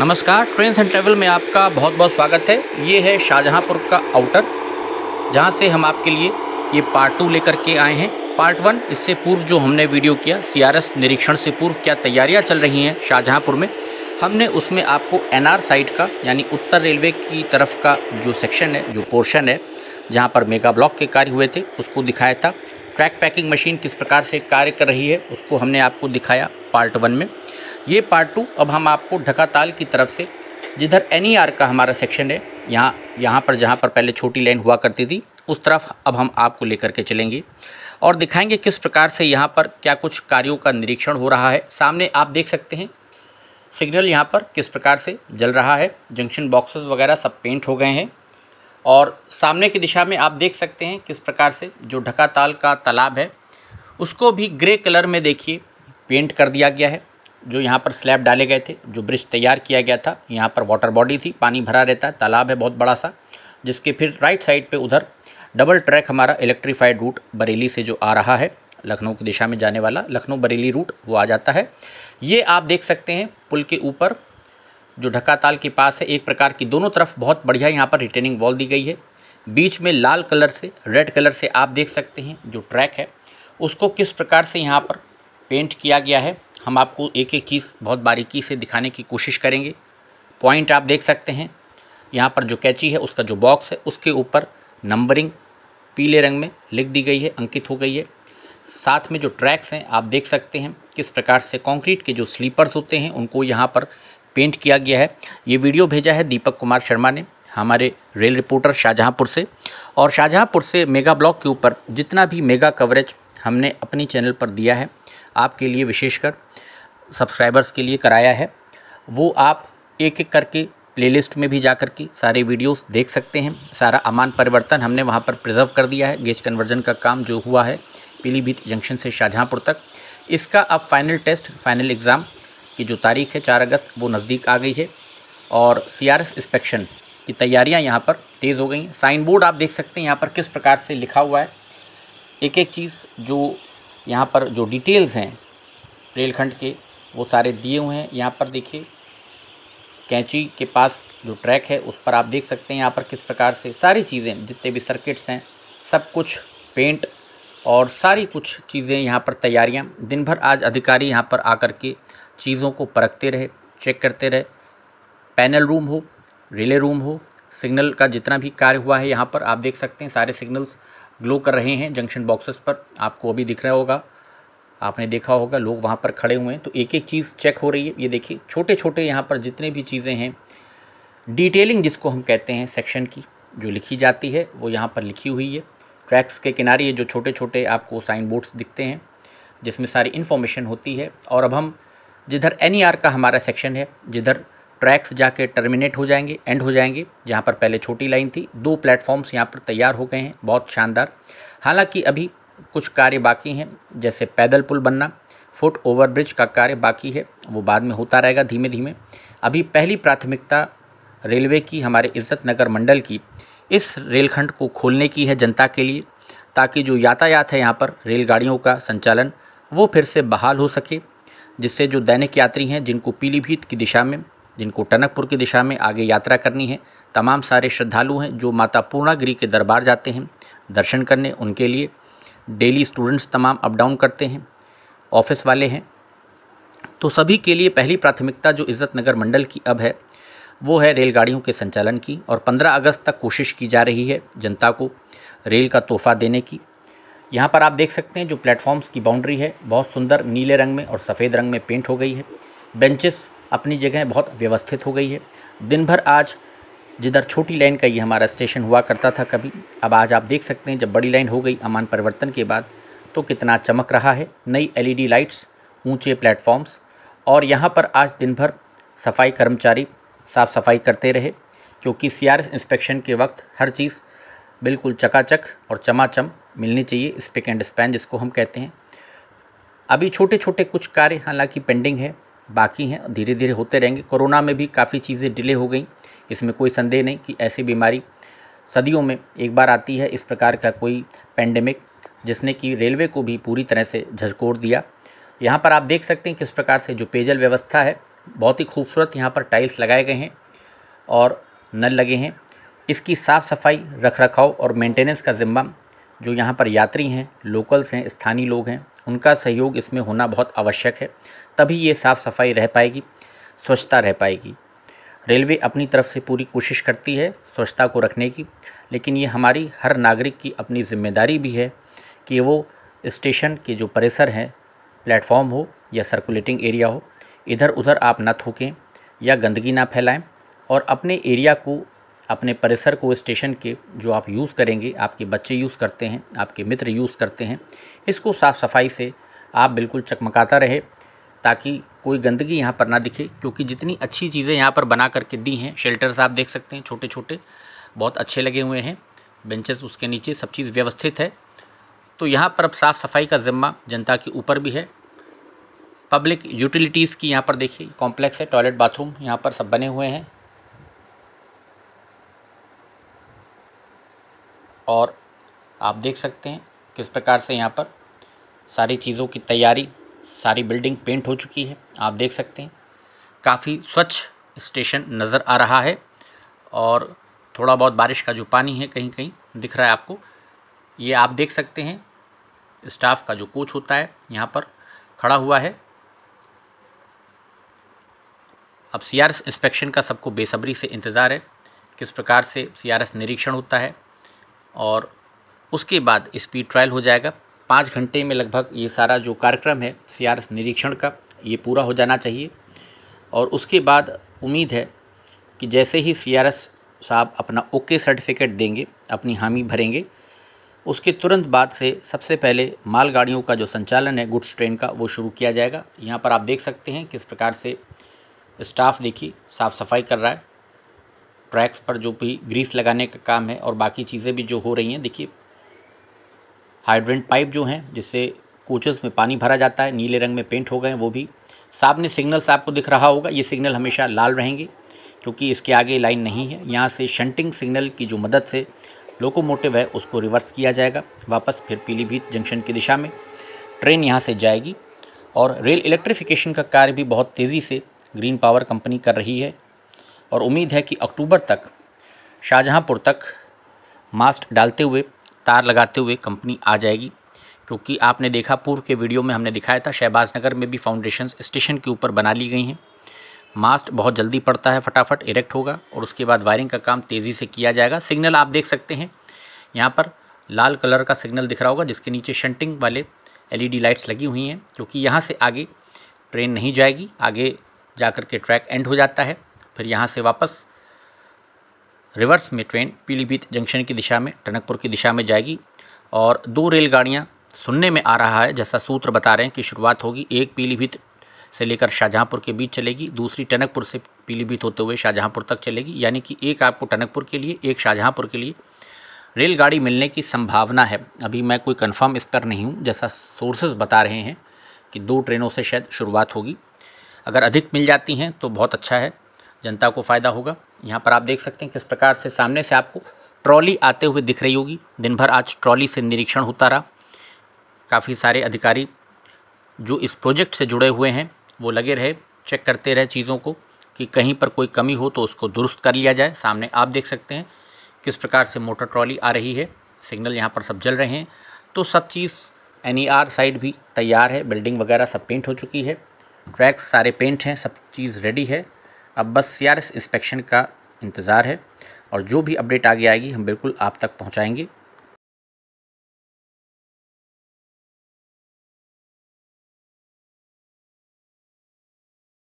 नमस्कार train and travel में आपका बहुत बहुत स्वागत है ये है शाहजहाँपुर का आउटर जहाँ से हम आपके लिए ये पार्ट टू लेकर के आए हैं पार्ट वन इससे पूर्व जो हमने वीडियो किया सीआरएस निरीक्षण से पूर्व क्या तैयारियाँ चल रही हैं शाहजहाँपुर में हमने उसमें आपको एन साइट का यानी उत्तर रेलवे की तरफ का जो सेक्शन है जो पोर्शन है जहाँ पर मेगा ब्लॉक के कार्य हुए थे उसको दिखाया था ट्रैक पैकिंग मशीन किस प्रकार से कार्य कर रही है उसको हमने आपको दिखाया पार्ट वन में ये पार्ट टू अब हम आपको ढकाताल की तरफ से जिधर एन e का हमारा सेक्शन है यहाँ यहाँ पर जहाँ पर पहले छोटी लाइन हुआ करती थी उस तरफ अब हम आपको लेकर के चलेंगे और दिखाएंगे किस प्रकार से यहाँ पर क्या कुछ कार्यों का निरीक्षण हो रहा है सामने आप देख सकते हैं सिग्नल यहाँ पर किस प्रकार से जल रहा है जंक्शन बॉक्सेस वगैरह सब पेंट हो गए हैं और सामने की दिशा में आप देख सकते हैं किस प्रकार से जो ढका ताल का तालाब है उसको भी ग्रे कलर में देखिए पेंट कर दिया गया है जो यहाँ पर स्लैब डाले गए थे जो ब्रिज तैयार किया गया था यहाँ पर वाटर बॉडी थी पानी भरा रहता है तालाब है बहुत बड़ा सा जिसके फिर राइट साइड पे उधर डबल ट्रैक हमारा इलेक्ट्रीफाइड रूट बरेली से जो आ रहा है लखनऊ की दिशा में जाने वाला लखनऊ बरेली रूट वो आ जाता है ये आप देख सकते हैं पुल के ऊपर जो ढकाताल के पास है एक प्रकार की दोनों तरफ बहुत बढ़िया यहाँ पर रिटेनिंग वॉल दी गई है बीच में लाल कलर से रेड कलर से आप देख सकते हैं जो ट्रैक है उसको किस प्रकार से यहाँ पर पेंट किया गया है हम आपको एक एक चीज़ बहुत बारीकी से दिखाने की कोशिश करेंगे पॉइंट आप देख सकते हैं यहाँ पर जो कैची है उसका जो बॉक्स है उसके ऊपर नंबरिंग पीले रंग में लिख दी गई है अंकित हो गई है साथ में जो ट्रैक्स हैं आप देख सकते हैं किस प्रकार से कंक्रीट के जो स्लीपर्स होते हैं उनको यहाँ पर पेंट किया गया है ये वीडियो भेजा है दीपक कुमार शर्मा ने हमारे रेल रिपोर्टर शाहजहाँपुर से और शाहजहाँपुर से मेगा ब्लॉक के ऊपर जितना भी मेगा कवरेज हमने अपने चैनल पर दिया है आपके लिए विशेषकर सब्सक्राइबर्स के लिए कराया है वो आप एक एक करके प्लेलिस्ट में भी जा कर के सारे वीडियोस देख सकते हैं सारा अमान परिवर्तन हमने वहाँ पर प्रिजर्व कर दिया है गेज कन्वर्जन का काम जो हुआ है पीलीभीत जंक्शन से शाहजहाँपुर तक इसका अब फाइनल टेस्ट फाइनल एग्ज़ाम की जो तारीख है चार अगस्त वो नज़दीक आ गई है और सी आर एस इंस्पेक्शन की तैयारियाँ यहाँ पर तेज़ हो गई हैं साइन बोर्ड आप देख सकते हैं यहाँ पर किस प्रकार से लिखा हुआ है एक एक चीज़ जो यहाँ पर जो डिटेल्स हैं रेलखंड के वो सारे दिए हुए हैं यहाँ पर देखिए कैंची के पास जो ट्रैक है उस पर आप देख सकते हैं यहाँ पर किस प्रकार से सारी चीज़ें जितने भी सर्किट्स हैं सब कुछ पेंट और सारी कुछ चीज़ें यहाँ पर तैयारियाँ दिन भर आज अधिकारी यहाँ पर आकर के चीज़ों को परखते रहे चेक करते रहे पैनल रूम हो रिले रूम हो सिग्नल का जितना भी कार्य हुआ है यहाँ पर आप देख सकते हैं सारे सिग्नल्स ग्लो कर रहे हैं जंक्शन बॉक्सेस पर आपको अभी दिख रहा होगा आपने देखा होगा लोग वहाँ पर खड़े हुए हैं तो एक एक चीज़ चेक हो रही है ये देखिए छोटे छोटे यहाँ पर जितने भी चीज़ें हैं डिटेलिंग जिसको हम कहते हैं सेक्शन की जो लिखी जाती है वो यहाँ पर लिखी हुई है ट्रैक्स के किनारे ये जो छोटे छोटे आपको साइन बोर्ड्स दिखते हैं जिसमें सारी इन्फॉर्मेशन होती है और अब हम जिधर एन e का हमारा सेक्शन है जिधर ट्रैक्स जाके टर्मिनेट हो जाएंगे एंड हो जाएंगे जहाँ पर पहले छोटी लाइन थी दो प्लेटफॉर्म्स यहाँ पर तैयार हो गए हैं बहुत शानदार हालांकि अभी कुछ कार्य बाकी हैं जैसे पैदल पुल बनना फुट ओवरब्रिज का कार्य बाकी है वो बाद में होता रहेगा धीमे धीमे अभी पहली प्राथमिकता रेलवे की हमारे इज्जत नगर मंडल की इस रेलखंड को खोलने की है जनता के लिए ताकि जो यातायात है यहाँ पर रेलगाड़ियों का संचालन वो फिर से बहाल हो सके जिससे जो दैनिक यात्री हैं जिनको पीलीभीत की दिशा में जिनको टनकपुर की दिशा में आगे यात्रा करनी है तमाम सारे श्रद्धालु हैं जो माता पूर्णागिरी के दरबार जाते हैं दर्शन करने उनके लिए डेली स्टूडेंट्स तमाम अप डाउन करते हैं ऑफिस वाले हैं तो सभी के लिए पहली प्राथमिकता जो इज़्ज़त नगर मंडल की अब है वो है रेलगाड़ियों के संचालन की और 15 अगस्त तक कोशिश की जा रही है जनता को रेल का तोहफा देने की यहाँ पर आप देख सकते हैं जो प्लेटफॉर्म्स की बाउंड्री है बहुत सुंदर नीले रंग में और सफ़ेद रंग में पेंट हो गई है बेंचेस अपनी जगह बहुत व्यवस्थित हो गई है दिन भर आज जिधर छोटी लाइन का ये हमारा स्टेशन हुआ करता था कभी अब आज आप देख सकते हैं जब बड़ी लाइन हो गई अमान परिवर्तन के बाद तो कितना चमक रहा है नई एलईडी लाइट्स ऊंचे प्लेटफॉर्म्स और यहाँ पर आज दिन भर सफाई कर्मचारी साफ़ सफाई करते रहे क्योंकि सी इंस्पेक्शन के वक्त हर चीज़ बिल्कुल चकाचक और चमाचम मिलनी चाहिए स्पिक एंड स्पैन जिसको हम कहते हैं अभी छोटे छोटे कुछ कार्य हालांकि पेंडिंग है बाकी हैं धीरे धीरे होते रहेंगे कोरोना में भी काफ़ी चीज़ें डिले हो गई इसमें कोई संदेह नहीं कि ऐसी बीमारी सदियों में एक बार आती है इस प्रकार का कोई पेंडेमिक जिसने कि रेलवे को भी पूरी तरह से झकझोर दिया यहाँ पर आप देख सकते हैं किस प्रकार से जो पेयजल व्यवस्था है बहुत ही खूबसूरत यहाँ पर टाइल्स लगाए गए हैं और नल लगे हैं इसकी साफ़ सफाई रख रखाव और मेंटेनेंस का ज़िम्मा जो यहाँ पर यात्री हैं लोकल्स हैं स्थानीय लोग हैं उनका सहयोग इसमें होना बहुत आवश्यक है तभी ये साफ़ सफाई रह पाएगी स्वच्छता रह पाएगी रेलवे अपनी तरफ से पूरी कोशिश करती है स्वच्छता को रखने की लेकिन ये हमारी हर नागरिक की अपनी जिम्मेदारी भी है कि वो स्टेशन के जो परिसर हैं प्लेटफॉर्म हो या सर्कुलेटिंग एरिया हो इधर उधर आप ना थूकें या गंदगी ना फैलाएं और अपने एरिया को अपने परिसर को स्टेशन के जो आप यूज़ करेंगे आपके बच्चे यूज़ करते हैं आपके मित्र यूज़ करते हैं इसको साफ़ सफाई से आप बिल्कुल चकमकाता रहे ताकि कोई गंदगी यहाँ पर ना दिखे क्योंकि जितनी अच्छी चीज़ें यहाँ पर बना करके दी हैं शेल्टर्स आप देख सकते हैं छोटे छोटे बहुत अच्छे लगे हुए हैं बेंचेस उसके नीचे सब चीज़ व्यवस्थित है तो यहाँ पर अब साफ़ सफाई का ज़िम्मा जनता के ऊपर भी है पब्लिक यूटिलिटीज़ की यहाँ पर देखिए कॉम्प्लेक्स है टॉयलेट बाथरूम यहाँ पर सब बने हुए हैं और आप देख सकते हैं किस प्रकार से यहाँ पर सारी चीज़ों की तैयारी सारी बिल्डिंग पेंट हो चुकी है आप देख सकते हैं काफ़ी स्वच्छ स्टेशन नज़र आ रहा है और थोड़ा बहुत बारिश का जो पानी है कहीं कहीं दिख रहा है आपको ये आप देख सकते हैं स्टाफ का जो कोच होता है यहाँ पर खड़ा हुआ है अब सी आर इंस्पेक्शन का सबको बेसब्री से इंतज़ार है किस प्रकार से सी निरीक्षण होता है और उसके बाद स्पीड ट्रायल हो जाएगा पाँच घंटे में लगभग ये सारा जो कार्यक्रम है सी निरीक्षण का ये पूरा हो जाना चाहिए और उसके बाद उम्मीद है कि जैसे ही सी साहब अपना ओके सर्टिफिकेट देंगे अपनी हामी भरेंगे उसके तुरंत बाद से सबसे पहले मालगाड़ियों का जो संचालन है गुड्स ट्रेन का वो शुरू किया जाएगा यहाँ पर आप देख सकते हैं किस प्रकार से स्टाफ देखिए साफ़ सफाई कर रहा है ट्रैक्स पर जो भी ग्रीस लगाने का काम है और बाकी चीज़ें भी जो हो रही हैं देखिए हाइड्रेंट पाइप जो हैं जिससे कोचेस में पानी भरा जाता है नीले रंग में पेंट हो गए हैं वो भी सामने सिग्नल्स आपको दिख रहा होगा ये सिग्नल हमेशा लाल रहेंगे क्योंकि इसके आगे लाइन नहीं है यहाँ से शंटिंग सिग्नल की जो मदद से लोकोमोटिव है उसको रिवर्स किया जाएगा वापस फिर पीलीभीत जंक्शन की दिशा में ट्रेन यहाँ से जाएगी और रेल इलेक्ट्रिफिकेशन का कार्य भी बहुत तेज़ी से ग्रीन पावर कंपनी कर रही है और उम्मीद है कि अक्टूबर तक शाहजहाँपुर तक मास्ट डालते हुए तार लगाते हुए कंपनी आ जाएगी क्योंकि आपने देखा पूर्व के वीडियो में हमने दिखाया था शहबाज नगर में भी फाउंडेशन स्टेशन के ऊपर बना ली गई हैं मास्ट बहुत जल्दी पड़ता है फटाफट इरेक्ट होगा और उसके बाद वायरिंग का काम तेज़ी से किया जाएगा सिग्नल आप देख सकते हैं यहाँ पर लाल कलर का सिग्नल दिख रहा होगा जिसके नीचे शंटिंग वाले एलईडी लाइट्स लगी हुई हैं क्योंकि यहाँ से आगे ट्रेन नहीं जाएगी आगे जा के ट्रैक एंड हो जाता है फिर यहाँ से वापस रिवर्स में ट्रेन पीलीभीत जंक्शन की दिशा में टनकपुर की दिशा में जाएगी और दो रेलगाड़ियाँ सुनने में आ रहा है जैसा सूत्र बता रहे हैं कि शुरुआत होगी एक पीलीभीत से लेकर शाहजहाँपुर के बीच चलेगी दूसरी टनकपुर से पीलीभीत होते हुए शाहजहाँपुर तक चलेगी यानी कि एक आपको टनकपुर के लिए एक शाहजहाँपुर के लिए रेलगाड़ी मिलने की संभावना है अभी मैं कोई कंफर्म इस पर नहीं हूँ जैसा सोर्सेज बता रहे हैं कि दो ट्रेनों से शायद शुरुआत होगी अगर अधिक मिल जाती हैं तो बहुत अच्छा है जनता को फ़ायदा होगा यहाँ पर आप देख सकते हैं किस प्रकार से सामने से आपको ट्रॉली आते हुए दिख रही होगी दिन भर आज ट्रॉली से निरीक्षण होता रहा काफ़ी सारे अधिकारी जो इस प्रोजेक्ट से जुड़े हुए हैं वो लगे रहे चेक करते रहे चीज़ों को कि कहीं पर कोई कमी हो तो उसको दुरुस्त कर लिया जाए सामने आप देख सकते हैं किस प्रकार से मोटर ट्रॉली आ रही है सिग्नल यहाँ पर सब जल रहे हैं तो सब चीज़ एन साइड भी तैयार है बिल्डिंग वगैरह सब पेंट हो चुकी है ट्रैक्स सारे पेंट हैं सब चीज़ रेडी है अब बस सी इंस्पेक्शन का इंतज़ार है और जो भी अपडेट आगे आएगी हम बिल्कुल आप तक पहुँचाएँगे